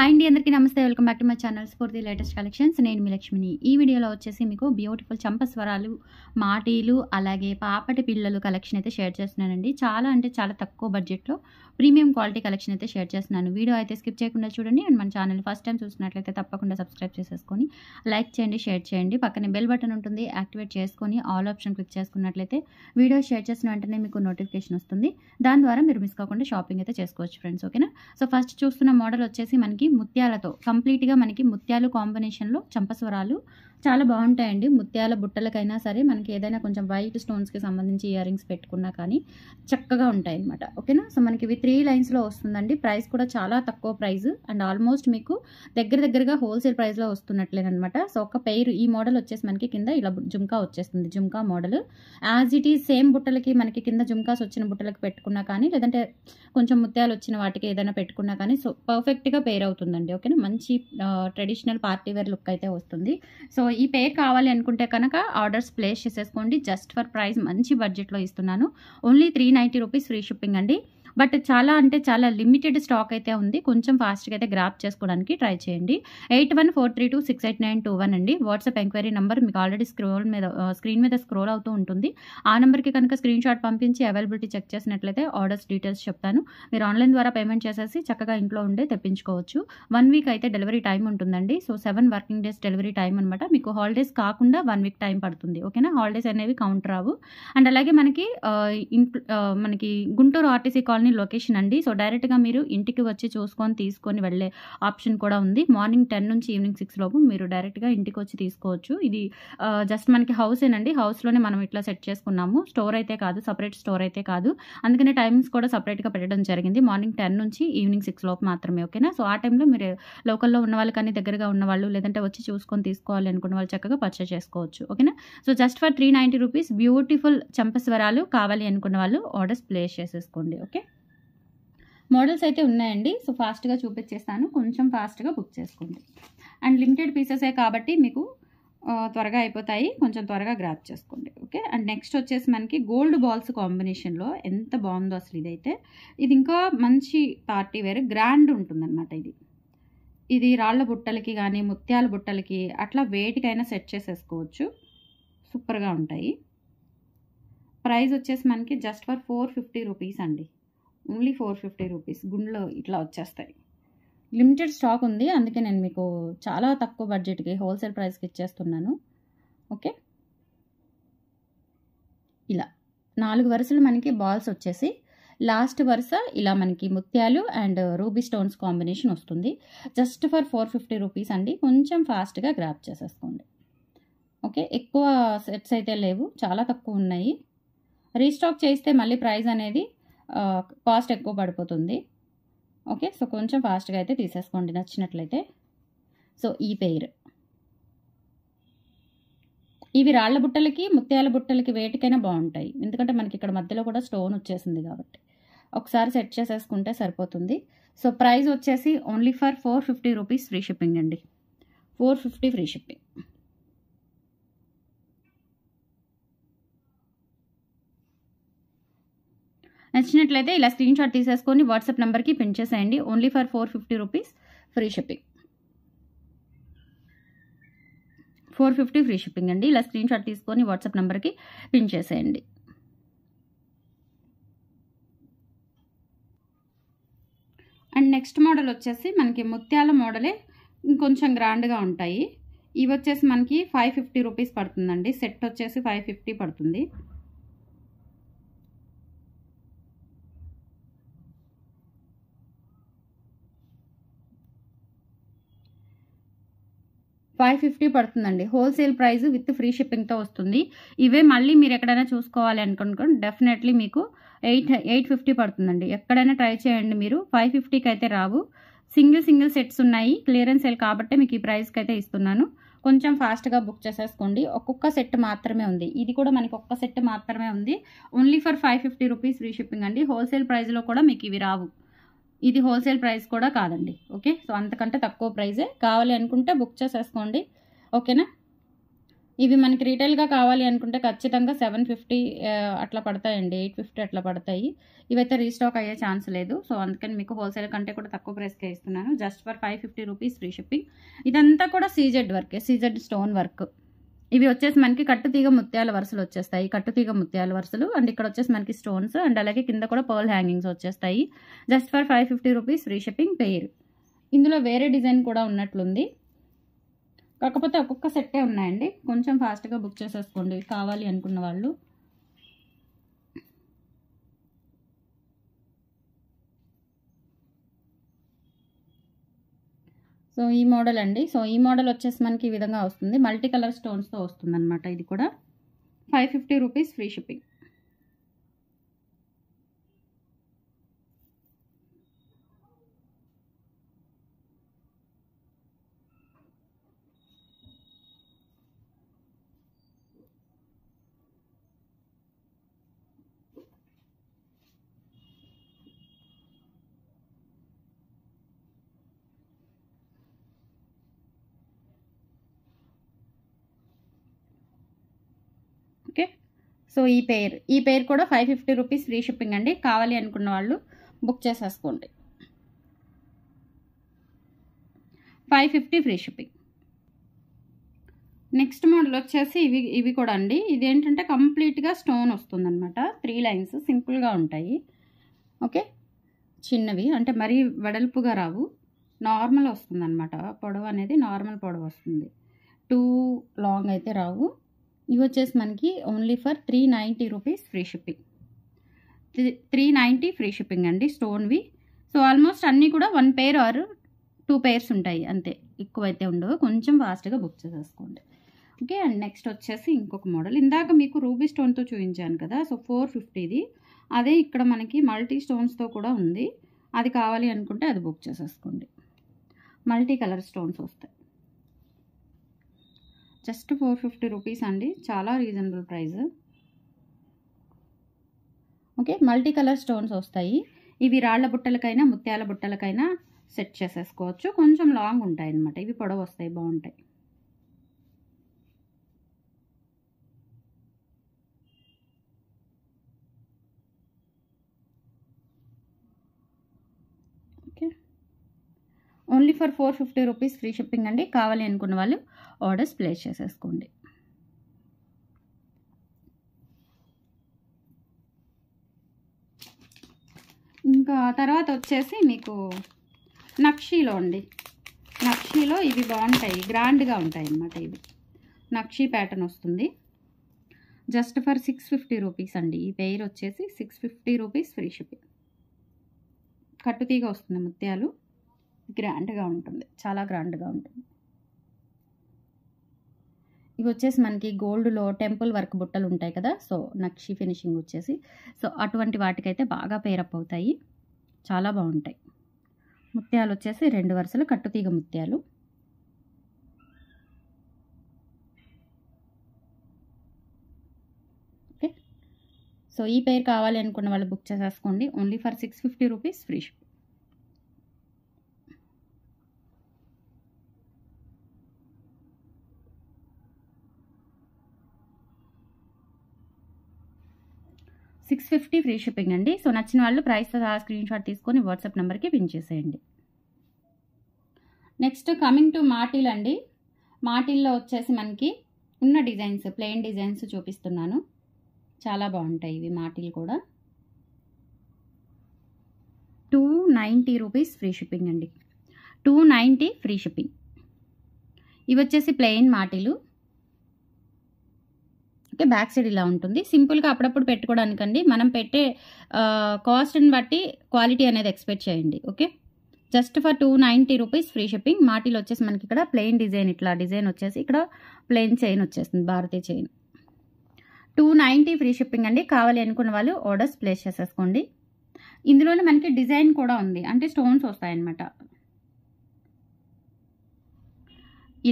hi అండి అందరికీ నమస్తే welcome back to my channel Spoorthi latest collections నేను మీ లక్ష్మిని ఈ వీడియోలో వచ్చేసి మీకు బ్యూటిఫుల్ చంపస్వరాలు మాటీలు అలాగే పాపటి పిల్లలు కలెక్షన్ అయితే షేర్ చేస్తున్నానండి చాలా అంటే చాలా తక్కువ బడ్జెట్లో ప్రీమియం క్వాలిటీ కలెక్షన్ అయితే షేర్ చేస్తున్నాను వీడియో అయితే స్కిప్ చేయకుండా చూడండి అండ్ మన ఛానల్ ఫస్ట్ టైం చూసినట్లయితే తప్పకుండా సబ్స్క్రైబ్ చేసేసుకొని లైక్ చేయండి షేర్ చేయండి పక్కనే బెల్ బటన్ ఉంటుంది యాక్టివేట్ చేసుకొని ఆల్ ఆప్షన్ క్లిక్ చేసుకున్నట్లయితే వీడియో షేర్ చేసిన వెంటనే మీకు నోటిఫికేషన్ వస్తుంది దాని ద్వారా మీరు మిస్ కాకుండా షాపింగ్ అయితే చేసుకోవచ్చు ఫ్రెండ్స్ ఓకేనా సో ఫస్ట్ చూస్తున్న మోడల్ వచ్చేసి మనకి ముత్యాలతో కంప్లీట్గా మనకి ముత్యాలు కాంబినేషన్లో చంపస్వరాలు చాలా బాగుంటాయండి ముత్యాల బుట్టలకైనా సరే మనకి ఏదైనా కొంచెం వైట్ స్టోన్స్కి సంబంధించి ఇయర్ రింగ్స్ పెట్టుకున్నా కానీ చక్కగా ఉంటాయి అనమాట ఓకేనా సో మనకి ఇవి త్రీ లైన్స్లో వస్తుందండి ప్రైస్ కూడా చాలా తక్కువ ప్రైస్ అండ్ ఆల్మోస్ట్ మీకు దగ్గర దగ్గరగా హోల్సేల్ ప్రైస్లో వస్తున్నట్లేనమాట సో ఒక పెయిర్ ఈ మోడల్ వచ్చేసి మనకి కింద ఇలా జుంకా వచ్చేస్తుంది జుంకా model as it is same బుట్టలకి మనకి కింద జుంకాస్ వచ్చిన బుట్టలకి పెట్టుకున్నా కానీ లేదంటే కొంచెం ముత్యాలు వచ్చిన వాటికి ఏదైనా పెట్టుకున్నా కానీ సో పర్ఫెక్ట్గా పెయిర్ అవుతుందండి ఓకేనా మంచి ట్రెడిషనల్ పార్టీ వేర్ లుక్ అయితే వస్తుంది సో ఈ పే కావాలి అనుకుంటే కనుక ఆర్డర్స్ ప్లేస్ చేసేసుకోండి జస్ట్ ఫర్ ప్రైస్ మంచి బడ్జెట్లో ఇస్తున్నాను only three ninety rupees free shipping అండి బట్ చాలా అంటే చాలా లిమిటెడ్ స్టాక్ అయితే ఉంది కొంచెం ఫాస్ట్గా అయితే గ్రాప్ చేసుకోవడానికి ట్రై చేయండి eight one four three two six eight nine two one అండి వాట్సాప్ ఎంక్వైరీ నెంబర్ మీకు ఆల్రెడీ స్క్రోల్ మీద స్క్రీన్ మీద స్క్రోల్ అవుతూ ఉంటుంది ఆ నెంబర్కి కనుక స్క్రీన్ షాట్ పంపించి అవైలబిలిటీ చెక్ చేసినట్లయితే ఆర్డర్స్ డీటెయిల్స్ చెప్తాను మీరు ఆన్లైన్ ద్వారా పేమెంట్ చేసేసి చక్కగా ఇంట్లో ఉండే తెప్పించుకోవచ్చు వన్ వీక్ అయితే డెలివరీ టైం ఉంటుందండి so seven working days delivery time అనమాట మీకు హాలిడేస్ కాకుండా వన్ వీక్ టైం పడుతుంది ఓకేనా హాలిడేస్ అనేవి కౌంట్ రావు అండ్ అలాగే మనకి మనకి Guntur RTC colony colony location అండి సో డైరెక్ట్గా మీరు ఇంటికి వచ్చి చూసుకొని తీసుకొని వెళ్ళే ఆప్షన్ కూడా ఉంది మార్నింగ్ టెన్ నుంచి ఈవినింగ్ సిక్స్ లోపు మీరు డైరెక్ట్గా ఇంటికి వచ్చి తీసుకోవచ్చు ఇది జస్ట్ మనకి హౌస్ ఏనండి హౌస్లోనే మనం ఇట్లా సెట్ చేసుకున్నాము స్టోర్ అయితే కాదు సపరేట్ స్టోర్ అయితే కాదు అందుకనే టైమింగ్స్ కూడా సపరేట్గా పెట్టడం జరిగింది మార్నింగ్ టెన్ నుంచి ఈవినింగ్ సిక్స్ లోపు మాత్రమే ఓకేనా సో ఆ టైంలో మీరు లోకల్లో ఉన్న వాళ్ళు కానీ దగ్గరగా ఉన్న వాళ్ళు లేదంటే వచ్చి చూసుకొని తీసుకోవాలి అనుకున్న వాళ్ళు చక్కగా పర్చేస్ చేసుకోవచ్చు ఓకేనా so just for three ninety rupees beautiful చంపస్వరాలు కావాలి అనుకున్న వాళ్ళు ఆర్డర్స్ ప్లేస్ చేసేసుకోండి ఓకే మోడల్స్ అయితే ఉన్నాయండి సో ఫాస్ట్గా చూపించేస్తాను కొంచెం ఫాస్ట్గా బుక్ చేసుకోండి అండ్ లిమిటెడ్ పీసెసే కాబట్టి మీకు త్వరగా అయిపోతాయి కొంచెం త్వరగా గ్రాప్ చేసుకోండి ఓకే అండ్ నెక్స్ట్ వచ్చేసి మనకి గోల్డ్ బాల్స్ కాంబినేషన్లో ఎంత బాగుందో అసలు ఇదైతే ఇది ఇంకా మంచి పార్టీ వేరు గ్రాండ్ ఉంటుందన్నమాట ఇది ఇది రాళ్ల బుట్టలకి కానీ ముత్యాల బుట్టలకి అట్లా వేటికైనా సెట్ చేసేసుకోవచ్చు సూపర్గా ఉంటాయి ప్రైస్ వచ్చేసి మనకి just for four fifty rupees అండి ఓన్లీ ఫోర్ ఫిఫ్టీ రూపీస్ గుండ్లో ఇట్లా వచ్చేస్తాయి లిమిటెడ్ స్టాక్ ఉంది అందుకే నేను మీకు చాలా తక్కువ బడ్జెట్కి హోల్సేల్ ప్రైస్కి ఇచ్చేస్తున్నాను ఓకే ఇలా నాలుగు వరుసలు మనకి బాల్స్ వచ్చేసి లాస్ట్ వరుస ఇలా మనకి ముత్యాలు అండ్ రూబీ స్టోన్స్ కాంబినేషన్ వస్తుంది just for four fifty rupees అండి కొంచెం ఫాస్ట్గా గ్రాప్ చేసేసుకోండి ఓకే ఎక్కువ సెట్స్ అయితే లేవు చాలా తక్కువ ఉన్నాయి రీస్టాక్ చేస్తే మళ్ళీ ప్రైస్ అనేది కాస్ట్ ఎక్కువ పడిపోతుంది ఓకే సో కొంచెం ఫాస్ట్గా అయితే తీసేసుకోండి నచ్చినట్లయితే సో ఈ పెయిర్ ఇవి రాళ్ల బుట్టలకి ముత్యాల బుట్టలకి వేటికైనా బాగుంటాయి ఎందుకంటే మనకి ఇక్కడ మధ్యలో కూడా స్టోన్ వచ్చేసింది కాబట్టి ఒకసారి సెట్ చేసేసుకుంటే సరిపోతుంది సో ప్రైస్ వచ్చేసి only for four fifty rupees free shipping అండి ఫోర్ ఫిఫ్టీ ఫ్రీ షిప్పింగ్ నచ్చినట్లయితే ఇలా స్క్రీన్ షాట్ తీసేసుకొని వాట్సాప్ నెంబర్కి పిన్ చేసేయండి only for four fifty rupees free shipping four fifty free shipping అండి ఇలా స్క్రీన్ షాట్ తీసుకొని వాట్సాప్ నెంబర్కి పిన్ చేసేయండి అండ్ నెక్స్ట్ మోడల్ వచ్చేసి మనకి ముత్యాల మోడలే ఇంకొంచెం గ్రాండ్గా ఉంటాయి ఇవి వచ్చేసి మనకి ఫైవ్ ఫిఫ్టీ రూపీస్ పడుతుందండి సెట్ వచ్చేసి ఫైవ్ ఫిఫ్టీ పడుతుంది ఫైవ్ ఫిఫ్టీ పడుతుందండి హోల్సేల్ ప్రైస్ విత్ ఫ్రీ షిప్పింగ్తో వస్తుంది ఇవే మళ్ళీ మీరు ఎక్కడైనా చూసుకోవాలి అనుకుంటున్నాం డెఫినెట్లీ మీకు ఎయిట్ ఎయిట్ ఫిఫ్టీ పడుతుందండి ఎక్కడైనా ట్రై చేయండి మీరు ఫైవ్ ఫిఫ్టీకి అయితే రావు సింగిల్ సింగిల్ సెట్స్ ఉన్నాయి క్లియరెన్స్ సెల్ కాబట్టి మీకు ఈ ప్రైస్కి అయితే ఇస్తున్నాను కొంచెం ఫాస్ట్గా బుక్ చేసేసుకోండి ఒక్కొక్క సెట్ మాత్రమే ఉంది ఇది కూడా మనకి ఒక్క సెట్ మాత్రమే ఉంది only for five fifty rupees free shipping అండి హోల్సేల్ ప్రైస్లో కూడా మీకు ఇవి రావు ఇది హోల్సేల్ ప్రైస్ కూడా కాదండి ఓకే సో అంతకంటే తక్కువ ప్రైజే కావాలి అనుకుంటే బుక్ చేసేసుకోండి ఓకేనా ఇవి మనకి రీటైల్గా కావాలి అనుకుంటే ఖచ్చితంగా సెవెన్ ఫిఫ్టీ అట్లా పడతాయండి ఎయిట్ ఫిఫ్టీ అట్లా పడతాయి ఇవైతే రీస్టాక్ అయ్యే ఛాన్స్ లేదు సో అందుకని మీకు హోల్సేల్ కంటే కూడా తక్కువ ప్రైస్కే ఇస్తున్నాను just for five fifty rupees free shipping ఇదంతా కూడా సీజెడ్ వర్కే సీజెడ్ స్టోన్ వర్క్ ఇవి వచ్చేసి మనకి కట్టుతీగ ముత్యాల వరుసలు వచ్చేస్తాయి కట్టుతీగ ముత్యాల వరుసలు అండ్ ఇక్కడ వచ్చేసి మనకి స్టోన్స్ అండ్ అలాగే కింద కూడా పర్ల్ హ్యాంగింగ్స్ వచ్చేస్తాయి just for five fifty rupees free shipping పేరు ఇందులో వేరే డిజైన్ కూడా ఉన్నట్లుంది కాకపోతే ఒక్కొక్క సెట్టే ఉన్నాయండి కొంచెం ఫాస్ట్గా బుక్ చేసేసుకోండి కావాలి అనుకున్న వాళ్ళు సో ఈ మోడల్ అండి సో ఈ మోడల్ వచ్చేసి మనకి ఈ విధంగా వస్తుంది మల్టీ కలర్ స్టోన్స్తో వస్తుంది అనమాట ఇది కూడా five fifty rupees free shipping okay so ఈ పెయిర్ ఈ పెయిర్ కూడా five fifty rupees free shipping అండి కావాలి అనుకున్న వాళ్ళు బుక్ చేసేసుకోండి five fifty free shipping next model వచ్చేసి ఇవి ఇవి కూడా అండి ఇదేంటంటే కంప్లీట్గా స్టోన్ వస్తుందన్నమాట త్రీ లైన్స్ సింపుల్గా ఉంటాయి ఓకే చిన్నవి అంటే మరీ వెడల్పుగా రావు నార్మల్ వస్తుందన్నమాట పొడవు అనేది నార్మల్ పొడవు వస్తుంది టూ లాంగ్ అయితే రావు ఇవి వచ్చేసి మనకి only for three ninety rupees free shipping three ninety free shipping అండి స్టోన్వి సో ఆల్మోస్ట్ అన్నీ కూడా one pair or two pairs ఉంటాయి అంతే ఎక్కువైతే ఉండవు కొంచెం ఫాస్ట్గా బుక్ చేసేసుకోండి ఓకే అండ్ నెక్స్ట్ వచ్చేసి ఇంకొక మోడల్ ఇందాక మీకు రూబీ స్టోన్తో చూపించాను కదా సో ఫోర్ ఫిఫ్టీది అదే ఇక్కడ మనకి మల్టీ స్టోన్స్తో కూడా ఉంది అది కావాలి అనుకుంటే అది బుక్ చేసేసుకోండి మల్టీ కలర్ స్టోన్స్ వస్తాయి జస్ట్ ఫోర్ ఫిఫ్టీ రూపీస్ అండి చాలా reasonable price okay multi colour stones వస్తాయి ఇవి రాళ్ల బుట్టలకైనా ముత్యాల బుట్టలకైనా సెట్ చేసేసుకోవచ్చు కొంచెం లాంగ్ ఉంటాయి అన్నమాట ఇవి పొడవు వస్తాయి బాగుంటాయి only for four fifty rupees free shipping అండి కావాలి అనుకున్న వాళ్ళు ఆర్డర్స్ ప్లేస్ చేసేసుకోండి ఇంకా తర్వాత వచ్చేసి మీకు నక్షీలో అండి నక్షీలో ఇవి బాగుంటాయి గ్రాండ్గా ఉంటాయి అన్నమాట ఇవి నక్షీ ప్యాటర్న్ వస్తుంది just for six fifty rupees అండి ఈ పెయిర్ వచ్చేసి six fifty rupees free shipping కట్టుతీగా వస్తుంది ముత్యాలు గ్రాండ్గా ఉంటుంది చాలా గ్రాండ్గా ఉంటుంది ఇవి వచ్చేసి మనకి గోల్డ్లో టెంపుల్ వర్క్ బుట్టలు ఉంటాయి కదా సో నక్షి ఫినిషింగ్ వచ్చేసి సో అటువంటి వాటికైతే బాగా పేరప్ అవుతాయి చాలా బాగుంటాయి ముత్యాలు వచ్చేసి రెండు వరుసలు కట్టుతీగ ముత్యాలు ఓకే సో ఈ పేరు కావాలి అనుకున్న వాళ్ళు బుక్ చేసేసుకోండి only for six fifty rupees free ship six fifty free shipping అండి సో నచ్చిన వాళ్ళు ప్రైస్ స్క్రీన్ షాట్ తీసుకొని వాట్సాప్ నెంబర్కి పిన్ చేసేయండి నెక్స్ట్ కమింగ్ టు మాటిల్ అండి మాటిల్లో వచ్చేసి మనకి ఉన్న డిజైన్స్ ప్లెయిన్ డిజైన్స్ చూపిస్తున్నాను చాలా బాగుంటాయి ఇవి మాటిల్ కూడా two ninety rupees free shipping అండి టూ నైంటీ ఫ్రీ షిప్పింగ్ ఇవి వచ్చేసి ప్లెయిన్ మాటిలు మనకి బ్యాక్ సైడ్ ఇలా ఉంటుంది సింపుల్గా అప్పుడప్పుడు పెట్టుకోవడానికండి మనం పెట్టే కాస్ట్ని బట్టి క్వాలిటీ అనేది ఎక్స్పెక్ట్ చేయండి okay just for two ninety rupees free shipping మాటిలో వచ్చేసి మనకి ఇక్కడ ప్లెయిన్ డిజైన్ ఇట్లా డిజైన్ వచ్చేసి ఇక్కడ ప్లెయిన్ చైన్ వచ్చేస్తుంది భారతీయ chain two ninety free shipping అండి కావాలి అనుకున్న వాళ్ళు ఆర్డర్స్ ప్లేస్ చేసేసుకోండి ఇందులోనే మనకి డిజైన్ కూడా ఉంది అంటే స్టోన్స్ వస్తాయన్నమాట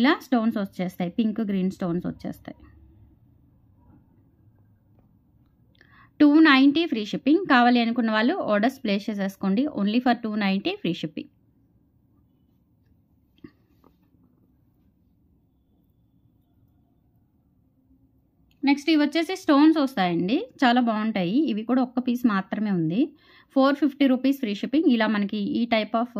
ఇలా స్టోన్స్ వచ్చేస్తాయి పింక్ గ్రీన్ స్టోన్స్ వచ్చేస్తాయి నైంటీ ఫ్రీ షిప్పింగ్ కావాలి అనుకున్న వాళ్ళు ఆర్డర్స్ ప్లేస్ చేసేసుకోండి only for two ninety free shipping next ఇవి వచ్చేసి స్టోన్స్ వస్తాయండి చాలా బాగుంటాయి ఇవి కూడా ఒక్క పీస్ మాత్రమే ఉంది four fifty rupees free shipping ఇలా మనకి ఈ టైప్ ఆఫ్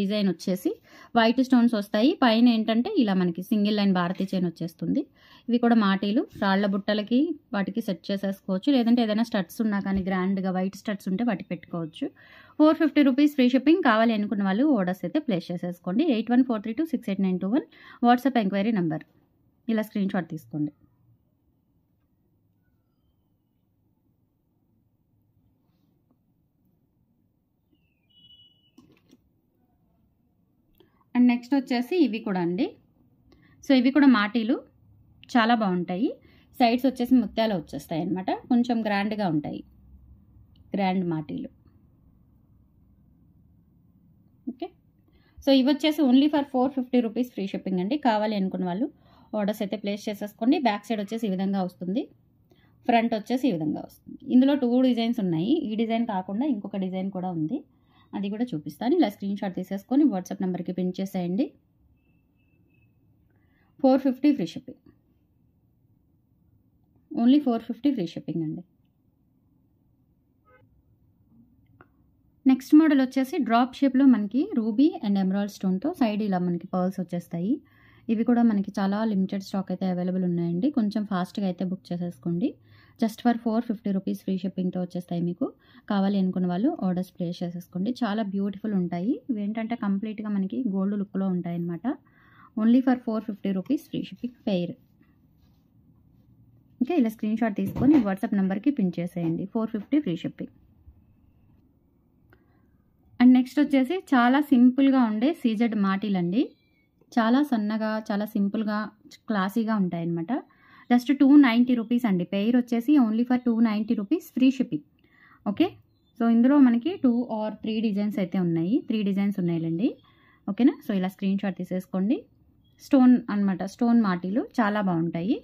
డిజైన్ వచ్చేసి వైట్ స్టోన్స్ వస్తాయి పైన ఏంటంటే ఇలా మనకి సింగిల్ లైన్ భారతీ చైన్ వచ్చేస్తుంది ఇవి కూడా మాటీలు రాళ్ల బుట్టలకి వాటికి సెట్ చేసేసుకోవచ్చు లేదంటే ఏదైనా స్టడ్స్ ఉన్నా కానీ గ్రాండ్గా వైట్ స్టడ్స్ ఉంటే వాటికి పెట్టుకోవచ్చు four fifty rupees free shipping కావాలి అనుకున్న వాళ్ళు ఆర్డర్స్ అయితే ప్లేస్ చేసేసుకోండి eight one four three two six eight nine two one WhatsApp enquiry number ఇలా స్క్రీన్ షాట్ తీసుకోండి అండ్ నెక్స్ట్ వచ్చేసి ఇవి కూడా అండి సో ఇవి కూడా మాటీలు చాలా బాగుంటాయి సైడ్స్ వచ్చేసి ముత్యాలు వచ్చేస్తాయి అనమాట కొంచెం గ్రాండ్గా ఉంటాయి గ్రాండ్ మాటీలు ఓకే సో ఇవి వచ్చేసి only for four fifty rupees free shipping అండి కావాలి అనుకున్న వాళ్ళు ఆర్డర్స్ అయితే ప్లేస్ చేసేసుకోండి బ్యాక్ సైడ్ వచ్చేసి ఈ విధంగా వస్తుంది ఫ్రంట్ వచ్చేసి ఈ విధంగా వస్తుంది ఇందులో టూ డిజైన్స్ ఉన్నాయి ఈ డిజైన్ కాకుండా ఇంకొక డిజైన్ కూడా ఉంది అది కూడా చూపిస్తాను ఇలా స్క్రీన్ షాట్ తీసేసుకొని వాట్సాప్ నెంబర్కి పిన్ చేసేయండి four fifty free shipping only four fifty free shipping అండి నెక్స్ట్ మోడల్ వచ్చేసి డ్రాప్ షేప్లో మనకి రూబీ అండ్ ఎమరాల్ స్టోన్తో సైడ్ ఇలా మనకి పర్ల్స్ వచ్చేస్తాయి ఇవి కూడా మనకి చాలా లిమిటెడ్ స్టాక్ అయితే అవైలబుల్ ఉన్నాయండి కొంచెం ఫాస్ట్గా అయితే బుక్ చేసేసుకోండి just for four fifty rupees free షిప్పింగ్తో వచ్చేస్తాయి మీకు కావాలి అనుకున్న వాళ్ళు ఆర్డర్స్ ప్లేస్ చేసేసుకోండి చాలా బ్యూటిఫుల్ ఉంటాయి ఇవి ఏంటంటే కంప్లీట్గా మనకి గోల్డ్ లుక్లో ఉంటాయి అనమాట only for four fifty rupees free shipping pair okay ఇలా స్క్రీన్ షాట్ తీసుకొని వాట్సాప్ నెంబర్కి పిన్ చేసేయండి four fifty free shipping and next వచ్చేసి చాలా సింపుల్గా ఉండే సీజెడ్ మాటిలండి అండి చాలా సన్నగా చాలా సింపుల్గా క్లాసీగా ఉంటాయన్నమాట జస్ట్ టూ నైంటీ రూపీస్ అండి పెయిర్ వచ్చేసి only for two ninety rupees free shipping okay so ఇందులో మనకి టూ ఆర్ త్రీ డిజైన్స్ అయితే ఉన్నాయి త్రీ డిజైన్స్ ఉన్నాయిలండి ఓకేనా సో ఇలా స్క్రీన్ షాట్ తీసేసుకోండి స్టోన్ అనమాట స్టోన్ మాటీలు చాలా బాగుంటాయి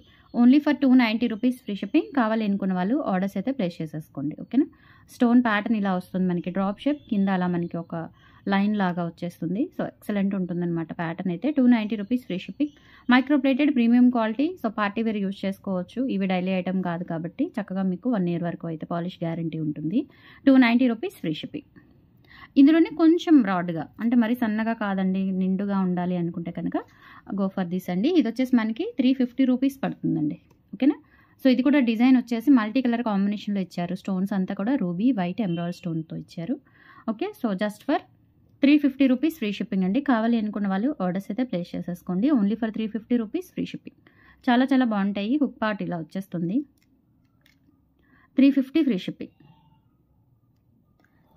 only for two ninety rupees free shipping కావాలి అనుకున్న వాళ్ళు ఆర్డర్స్ అయితే ప్లేస్ చేసేసుకోండి ఓకేనా స్టోన్ ప్యాటర్న్ ఇలా వస్తుంది మనకి డ్రాప్ షేప్ కింద అలా మనకి ఒక లైన్ లాగా వచ్చేస్తుంది సో ఎక్సలెంట్ ఉంటుందన్నమాట ప్యాటర్న్ అయితే two ninety rupees free shipping micro plated premium quality so party wear use చేసుకోవచ్చు ఇవి డైలీ ఐటమ్ కాదు కాబట్టి చక్కగా మీకు వన్ ఇయర్ వరకు అయితే పాలిష్ గ్యారంటీ ఉంటుంది two ninety rupees free shipping ఇందులోనే కొంచెం బ్రాడ్గా అంటే మరి సన్నగా కాదండి నిండుగా ఉండాలి అనుకుంటే కనుక గో ఫర్ దిస్ అండి ఇది వచ్చేసి మనకి త్రీ ఫిఫ్టీ రూపీస్ పడుతుందండి ఓకేనా సో ఇది కూడా డిజైన్ వచ్చేసి మల్టీ కలర్ కాంబినేషన్లో ఇచ్చారు స్టోన్స్ అంతా కూడా రూబీ వైట్ ఎంబ్రాయిడ్ స్టోన్తో ఇచ్చారు okay so just for three fifty rupees free shipping అండి కావాలి అనుకున్న వాళ్ళు ఆర్డర్స్ అయితే ప్లేస్ చేసేసుకోండి only for three fifty rupees free shipping చాలా చాలా బాగుంటాయి హుక్ పార్ట్ ఇలా వచ్చేస్తుంది three fifty free shipping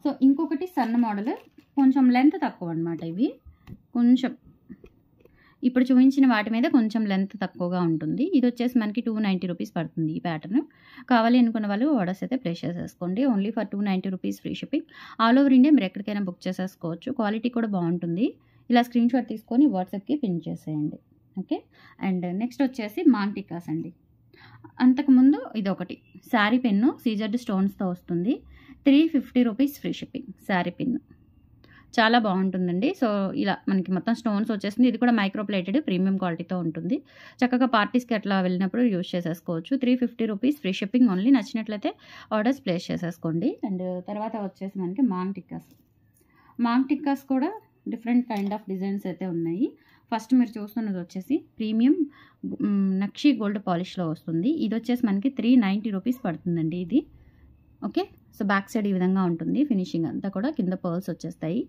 so ఇంకొకటి సన్న మోడల్ కొంచెం లెంత్ తక్కువ అనమాట ఇవి కొంచెం ఇప్పుడు చూపించిన వాటి మీద కొంచెం లెంత్ తక్కువగా ఉంటుంది ఇది వచ్చేసి మనకి టూ నైంటీ రూపీస్ పడుతుంది ఈ ప్యాటర్న్ కావాలి అనుకున్న వాళ్ళు ఆర్డర్స్ అయితే ప్లేస్ చేసేసుకోండి only for two ninety rupees free shipping all over India మీరు ఎక్కడికైనా బుక్ చేసేసుకోవచ్చు క్వాలిటీ కూడా బాగుంటుంది ఇలా స్క్రీన్ షాట్ తీసుకొని వాట్సాప్కి పిన్ చేసేయండి ఓకే అండ్ నెక్స్ట్ వచ్చేసి మాంటికాస్ అండి అంతకుముందు ఇదొకటి శారీ పెన్ను సీజర్డ్ స్టోన్స్తో వస్తుంది three fifty rupees free shipping sari pin చాలా బాగుంటుందండి సో ఇలా మనకి మొత్తం స్టోన్స్ వచ్చేసింది ఇది కూడా మైక్రోప్లేటెడ్ ప్రీమియం క్వాలిటీతో ఉంటుంది చక్కగా పార్టీస్కి అట్లా వెళ్ళినప్పుడు యూజ్ చేసేసుకోవచ్చు three fifty rupees free shipping only నచ్చినట్లయితే ఆర్డర్స్ ప్లేస్ చేసేసుకోండి అండ్ తర్వాత వచ్చేసి మనకి మాంగ్ టిక్కాస్ మాంగ్ టిక్కాస్ కూడా డిఫరెంట్ కైండ్ ఆఫ్ డిజైన్స్ అయితే ఉన్నాయి ఫస్ట్ మీరు చూస్తున్నది వచ్చేసి ప్రీమియం నక్షి గోల్డ్ పాలిష్లో వస్తుంది ఇది వచ్చేసి మనకి త్రీ నైంటీ రూపీస్ పడుతుందండి ఇది ఓకే సో బ్యాక్ సైడ్ ఈ విధంగా ఉంటుంది ఫినిషింగ్ అంతా కూడా కింద పర్ల్స్ వచ్చేస్తాయి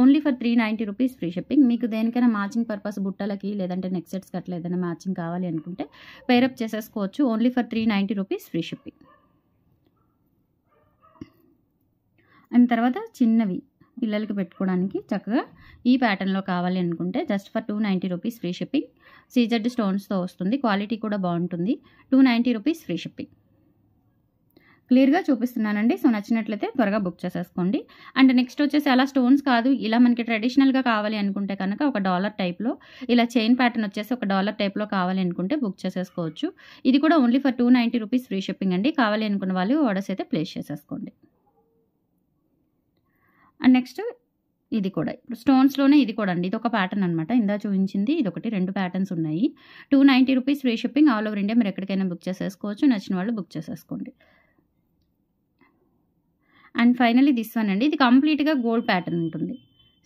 only for three ninety rupees free shipping మీకు దేనికైనా మ్యాచింగ్ పర్పస్ బుట్టలకి లేదంటే నెక్ సెట్స్ అట్లా ఏదైనా మ్యాచింగ్ కావాలి అనుకుంటే పేరప్ చేసేసుకోవచ్చు only for three ninety rupees free shipping and తర్వాత చిన్నవి పిల్లలకి పెట్టుకోవడానికి చక్కగా ఈ ప్యాటర్న్లో కావాలి అనుకుంటే just for two ninety rupees free shipping CZ స్టోన్స్తో వస్తుంది క్వాలిటీ కూడా బాగుంటుంది two ninety rupees free shipping క్లియర్గా చూపిస్తున్నానండి సో నచ్చినట్లయితే త్వరగా బుక్ చేసేసుకోండి అండ్ నెక్స్ట్ వచ్చేసి అలా స్టోన్స్ కాదు ఇలా మనకి ట్రెడిషనల్గా కావాలి అనుకుంటే కనుక ఒక డాలర్ టైప్లో ఇలా చైన్ ప్యాటర్న్ వచ్చేసి ఒక డాలర్ టైప్లో కావాలి అనుకుంటే బుక్ చేసేసుకోవచ్చు ఇది కూడా only for two ninety rupees free shipping అండి కావాలి అనుకున్న వాళ్ళు ఆర్డర్స్ అయితే ప్లేస్ చేసేసుకోండి అండ్ నెక్స్ట్ ఇది కూడా ఇప్పుడు స్టోన్స్లోనే ఇది కూడా అండి ఇది ఒక ప్యాటర్న్ అనమాట ఇందా చూపించింది ఇది ఒకటి రెండు ప్యాటర్న్స్ ఉన్నాయి two ninety rupees free shipping all over India మీరు ఎక్కడికైనా బుక్ చేసేసుకోవచ్చు నచ్చిన వాళ్ళు బుక్ చేసేసుకోండి అండ్ ఫైనలీ దిస్ వన్ అండి ఇది కంప్లీట్గా గోల్డ్ ప్యాటర్న్ ఉంటుంది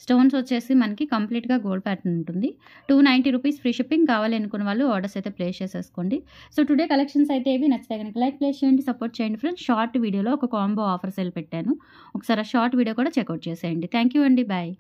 స్టోన్స్ వచ్చేసి మనకి కంప్లీట్గా గోల్డ్ ప్యాటర్న్ ఉంటుంది two ninety rupees free shipping కావాలి అనుకున్న వాళ్ళు ఆర్డర్స్ అయితే ప్లేస్ చేసేసుకోండి సో టుడే కలెక్షన్స్ అయితే ఏవి నచ్చితే కనుక లైక్ ప్లేస్ చేయండి సపోర్ట్ చేయండి ఫ్రెండ్స్ షార్ట్ వీడియోలో ఒక కాంబో ఆఫర్ సేల్ పెట్టాను ఒకసారి ఆ షార్ట్ వీడియో కూడా చెక్అవుట్ చేసేయండి థ్యాంక్ యూ అండి బాయ్